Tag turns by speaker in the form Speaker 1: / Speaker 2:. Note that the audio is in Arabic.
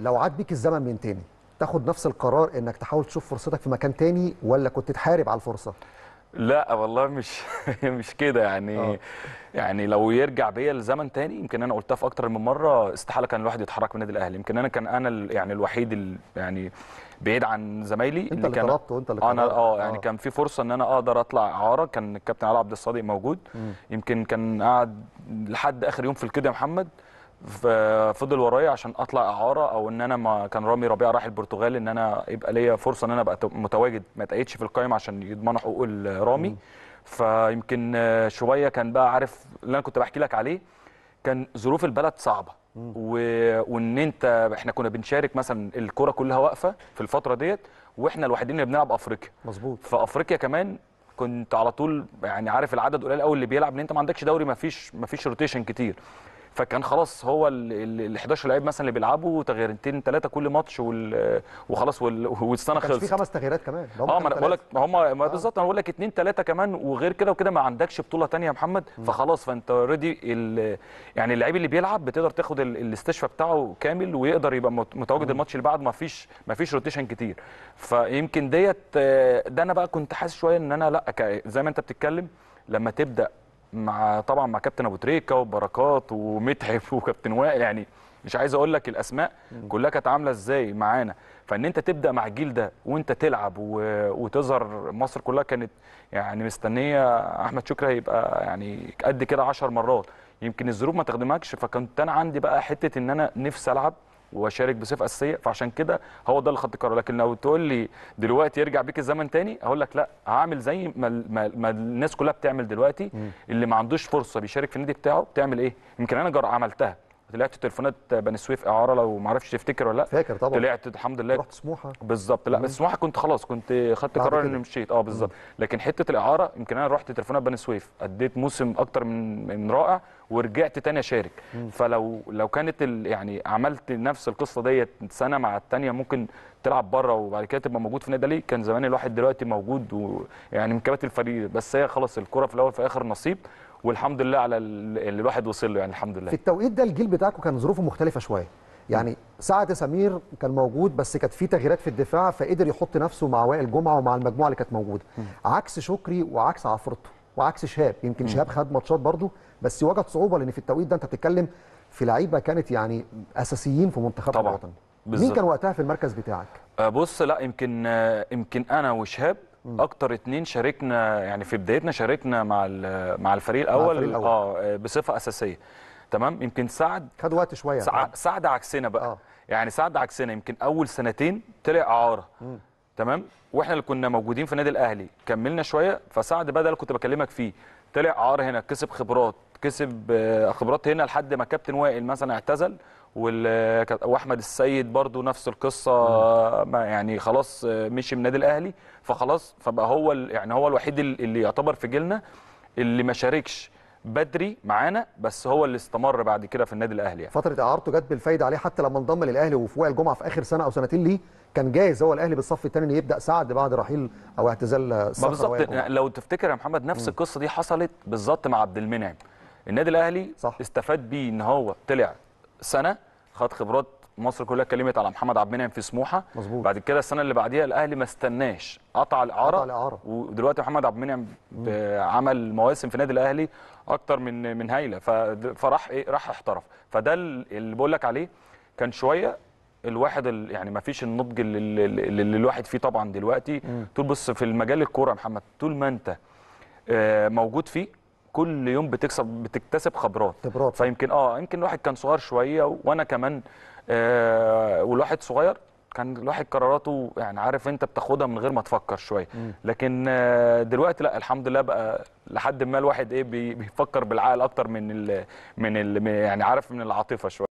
Speaker 1: لو عاد بيك الزمن من تاني تاخد نفس القرار انك تحاول تشوف فرصتك في مكان تاني ولا كنت تحارب على الفرصه
Speaker 2: لا والله مش مش كده يعني أوه. يعني لو يرجع بيا الزمن تاني يمكن انا قلتها في اكتر من مره استحاله كان الواحد يتحرك من النادي الاهلي يمكن انا كان انا يعني الوحيد اللي يعني بعيد عن زمايلي انت اللي, طلبت وانت اللي آه، انا اه يعني آه. كان في فرصه ان انا اقدر اطلع اعاره كان الكابتن علي عبد الصادق موجود م. يمكن كان قاعد لحد اخر يوم في الكده يا محمد ففضل ورايا عشان اطلع اعاره او ان انا ما كان رامي ربيعه راح البرتغال ان انا يبقى ليا فرصه ان انا ابقى متواجد ما اتقيدش في القائمه عشان يضمنوا حقوق رامي فيمكن آه، شويه كان بقى عارف اللي انا كنت بحكي لك عليه كان ظروف البلد صعبه و... وان انت احنا كنا بنشارك مثلا الكره كلها واقفه في الفتره ديت واحنا الوحيدين اللي بنلعب افريقيا مظبوط فافريقيا كمان كنت على طول يعني عارف العدد قليل قوي اللي بيلعب ان انت ما عندكش دوري ما فيش ما فيش روتيشن كتير فكان خلاص هو ال 11 لعيب مثلا اللي بيلعبوا تغييرتين ثلاثه كل ماتش وخلاص والسنه خلصت في
Speaker 1: خمس تغييرات كمان اه ما انا بقول لك
Speaker 2: هم آه. بالظبط انا بقول لك اثنين ثلاثه كمان وغير كده وكده ما عندكش بطوله ثانيه يا محمد فخلاص فانت اوريدي يعني اللعيب اللي بيلعب بتقدر تاخد الاستشفاء بتاعه كامل ويقدر يبقى متواجد الماتش اللي بعد ما فيش ما فيش روتيشن كتير فيمكن ديت آه، ده انا بقى كنت حاسس شويه ان انا لا زي ما انت بتتكلم لما تبدا مع طبعا مع كابتن ابو تريكه وبركات ومتعب وكابتن وائل يعني مش عايز اقول لك الاسماء كلها كانت عامله ازاي معانا فان انت تبدا مع الجيل ده وانت تلعب وتظهر مصر كلها كانت يعني مستنيه احمد شكري هيبقى يعني قد كده 10 مرات يمكن الظروف ما تخدمكش فكنت انا عندي بقى حته ان انا نفسي العب واشارك بصفه اساسيه فعشان كده هو ده اللي خد قرار لكن لو تقول لي دلوقتي يرجع بيك الزمن تاني اقول لك لا هعمل زي ما, ما الناس كلها بتعمل دلوقتي اللي ما عندوش فرصه بيشارك في النادي بتاعه بتعمل ايه؟ يمكن انا جر عملتها طلعت تليفونات بني سويف اعاره لو ما اعرفش تفتكر ولا لا فاكر طبعا طلعت الحمد لله رحت سموحه بالظبط لا بس سموحه كنت خلاص كنت خدت قرار اني مشيت اه بالظبط لكن حته الاعاره يمكن انا رحت تليفونات بني سويف اديت موسم اكتر من من رائع ورجعت تاني اشارك فلو لو كانت يعني عملت نفس القصه ديت سنه مع الثانيه ممكن تلعب بره وبعد كده تبقى موجود في النادي ليه كان زمان الواحد دلوقتي موجود ويعني من كبات الفريق بس هي خلاص الكره في الاول في الاخر نصيب والحمد لله على اللي الواحد وصل له يعني الحمد لله في
Speaker 1: التوقيت ده الجيل بتاعكم كان ظروفه مختلفه شويه يعني سعد سمير كان موجود بس كانت في تغييرات في الدفاع فقدر يحط نفسه مع وائل جمعه ومع المجموعه اللي كانت موجوده عكس شكري وعكس عفرته وعكس شهاب يمكن شهاب خد ماتشات برضه بس واجهت صعوبه لان في التوقيت ده انت بتتكلم في لعيبه كانت يعني اساسيين في منتخبنا الوطن مين كان وقتها في المركز بتاعك
Speaker 2: آه، بص لا يمكن آه، يمكن انا وشهاب اكتر اتنين شاركنا يعني في بدايتنا شاركنا مع مع الفريق الاول آه،, اه بصفه اساسيه تمام يمكن سعد خد وقت شويه سعد, سعد عكسنا بقى آه. يعني سعد عكسنا يمكن اول سنتين طلع اعاره تمام واحنا اللي كنا موجودين في النادي الاهلي كملنا شويه فسعد بقى ده اللي كنت بكلمك فيه طلع عار هنا كسب خبرات كسب آه، خبرات هنا لحد ما كابتن وائل مثلا اعتزل آه، واحمد السيد برضو نفس القصه ما يعني خلاص آه، مشي من النادي الاهلي فخلاص فبقى هو يعني هو الوحيد اللي يعتبر في جيلنا اللي ما شاركش بدري معانا بس هو اللي استمر بعد كده في النادي الاهلي يعني.
Speaker 1: فتره اعارته جت بالفايده عليه حتى لما انضم للاهلي وفي وائل جمعه في اخر سنه او سنتين ليه كان جاهز هو الاهلي بالصف الثاني انه يبدا سعد بعد رحيل او اعتزال بالظبط لو
Speaker 2: تفتكر يا محمد نفس م. القصه دي حصلت بالظبط مع عبد المنعم النادي الاهلي صح. استفاد بيه ان هو طلع سنه خد خبرات مصر كلها اتكلمت على محمد عبد المنعم في سموحه مظبوط بعد كده السنه اللي بعديها الاهلي ما استناش قطع الاعاره قطع الاعاره ودلوقتي محمد عبد المنعم عمل مواسم في النادي الاهلي اكتر من من هايله فراح ايه راح احترف فده اللي بقول لك عليه كان شويه الواحد يعني ما فيش النضج اللي, اللي الواحد فيه طبعا دلوقتي تقول بص في المجال الكوره يا محمد طول ما انت آه، موجود فيه كل يوم بتكسب بتكتسب خبرات خبرات فيمكن اه يمكن الواحد كان صغير شويه وانا كمان آه والواحد صغير كان الواحد قراراته يعني عارف انت بتاخدها من غير ما تفكر شويه لكن آه، دلوقتي لا الحمد لله بقى لحد ما الواحد ايه بيفكر بالعقل اكتر من الـ من الـ يعني عارف من العاطفه شويه